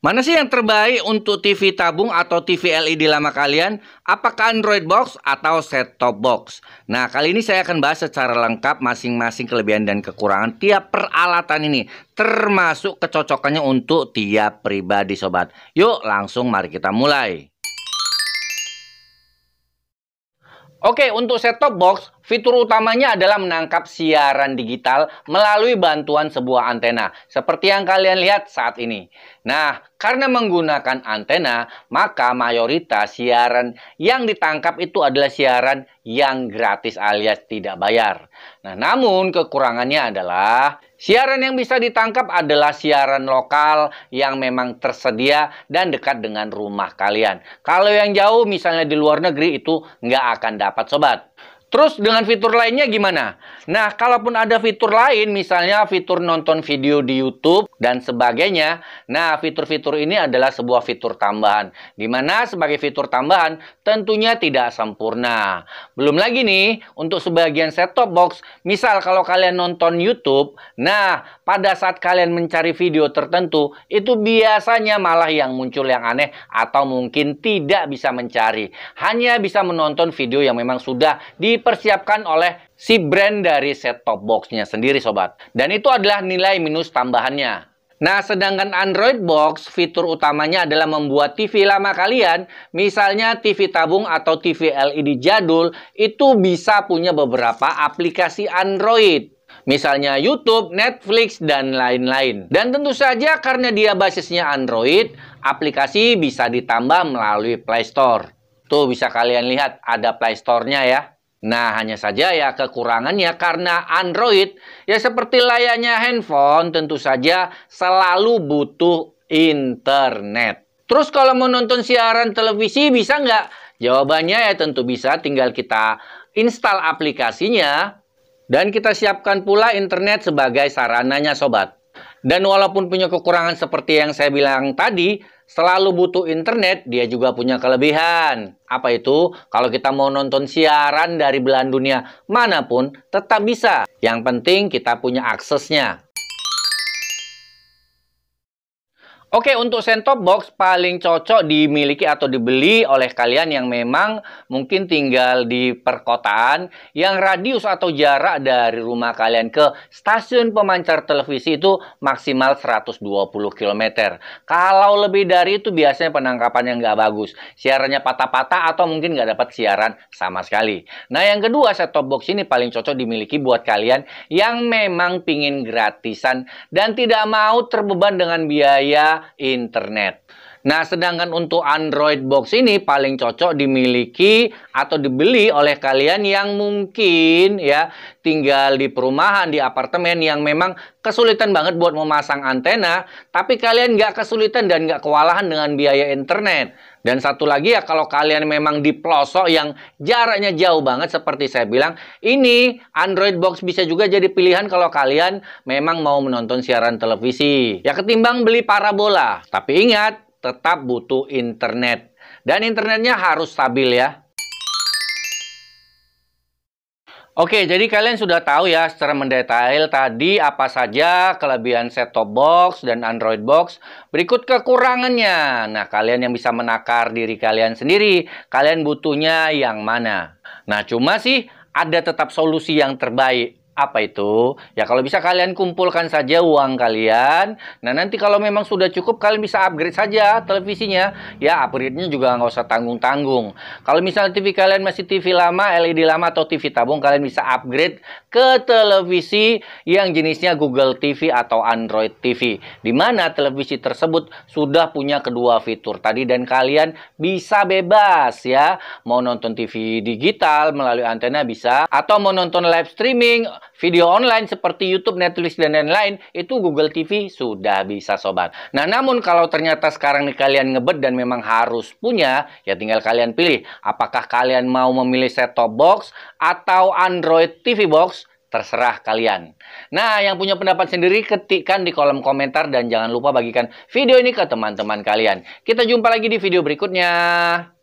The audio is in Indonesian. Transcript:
Mana sih yang terbaik untuk TV tabung atau TV LED lama kalian? Apakah Android box atau set-top box? Nah, kali ini saya akan bahas secara lengkap masing-masing kelebihan dan kekurangan tiap peralatan ini, termasuk kecocokannya untuk tiap pribadi sobat. Yuk, langsung mari kita mulai. Oke, untuk set-top box Fitur utamanya adalah menangkap siaran digital melalui bantuan sebuah antena, seperti yang kalian lihat saat ini. Nah, karena menggunakan antena, maka mayoritas siaran yang ditangkap itu adalah siaran yang gratis alias tidak bayar. Nah, namun kekurangannya adalah siaran yang bisa ditangkap adalah siaran lokal yang memang tersedia dan dekat dengan rumah kalian. Kalau yang jauh misalnya di luar negeri itu nggak akan dapat sobat. Terus dengan fitur lainnya gimana? Nah, kalaupun ada fitur lain, misalnya fitur nonton video di YouTube dan sebagainya. Nah, fitur-fitur ini adalah sebuah fitur tambahan. Dimana sebagai fitur tambahan, tentunya tidak sempurna. Belum lagi nih, untuk sebagian set-top box, misal kalau kalian nonton YouTube, nah, pada saat kalian mencari video tertentu, itu biasanya malah yang muncul yang aneh atau mungkin tidak bisa mencari. Hanya bisa menonton video yang memang sudah di dipersiapkan oleh si brand dari set-top box-nya sendiri sobat. Dan itu adalah nilai minus tambahannya. Nah, sedangkan Android Box, fitur utamanya adalah membuat TV lama kalian, misalnya TV tabung atau TV LED jadul, itu bisa punya beberapa aplikasi Android. Misalnya YouTube, Netflix, dan lain-lain. Dan tentu saja karena dia basisnya Android, aplikasi bisa ditambah melalui Play Store. Tuh bisa kalian lihat ada Play Store-nya ya. Nah, hanya saja ya kekurangannya karena Android ya seperti layaknya handphone tentu saja selalu butuh internet. Terus kalau mau nonton siaran televisi bisa nggak? Jawabannya ya tentu bisa tinggal kita install aplikasinya dan kita siapkan pula internet sebagai sarananya sobat. Dan walaupun punya kekurangan seperti yang saya bilang tadi, selalu butuh internet, dia juga punya kelebihan. Apa itu? Kalau kita mau nonton siaran dari belahan dunia manapun, tetap bisa. Yang penting kita punya aksesnya. Oke, untuk sentop box paling cocok dimiliki atau dibeli oleh kalian yang memang mungkin tinggal di perkotaan yang radius atau jarak dari rumah kalian ke stasiun pemancar televisi itu maksimal 120 km. Kalau lebih dari itu biasanya penangkapan yang nggak bagus. Siarannya patah-patah atau mungkin nggak dapat siaran sama sekali. Nah, yang kedua set-top box ini paling cocok dimiliki buat kalian yang memang pingin gratisan dan tidak mau terbeban dengan biaya internet. Nah, sedangkan untuk Android Box ini paling cocok dimiliki atau dibeli oleh kalian yang mungkin ya tinggal di perumahan, di apartemen yang memang kesulitan banget buat memasang antena, tapi kalian nggak kesulitan dan nggak kewalahan dengan biaya internet. Dan satu lagi ya kalau kalian memang di pelosok yang jaraknya jauh banget seperti saya bilang, ini Android Box bisa juga jadi pilihan kalau kalian memang mau menonton siaran televisi. Ya ketimbang beli parabola. Tapi ingat, tetap butuh internet. Dan internetnya harus stabil ya. Oke, jadi kalian sudah tahu ya secara mendetail tadi apa saja kelebihan set-top box dan Android box. Berikut kekurangannya. Nah, kalian yang bisa menakar diri kalian sendiri, kalian butuhnya yang mana. Nah, cuma sih ada tetap solusi yang terbaik. Apa itu? Ya kalau bisa kalian kumpulkan saja uang kalian. Nah nanti kalau memang sudah cukup kalian bisa upgrade saja televisinya. Ya upgrade-nya juga nggak usah tanggung-tanggung. Kalau misalnya TV kalian masih TV lama, LED lama atau TV tabung kalian bisa upgrade ke televisi yang jenisnya Google TV atau Android TV. Di mana televisi tersebut sudah punya kedua fitur tadi dan kalian bisa bebas ya. Mau nonton TV digital melalui antena bisa atau mau nonton live streaming video online seperti YouTube, Netflix, dan lain-lain, itu Google TV sudah bisa sobat. Nah, namun kalau ternyata sekarang nih kalian ngebet dan memang harus punya, ya tinggal kalian pilih. Apakah kalian mau memilih set-top box atau Android TV box? Terserah kalian. Nah, yang punya pendapat sendiri ketikkan di kolom komentar dan jangan lupa bagikan video ini ke teman-teman kalian. Kita jumpa lagi di video berikutnya.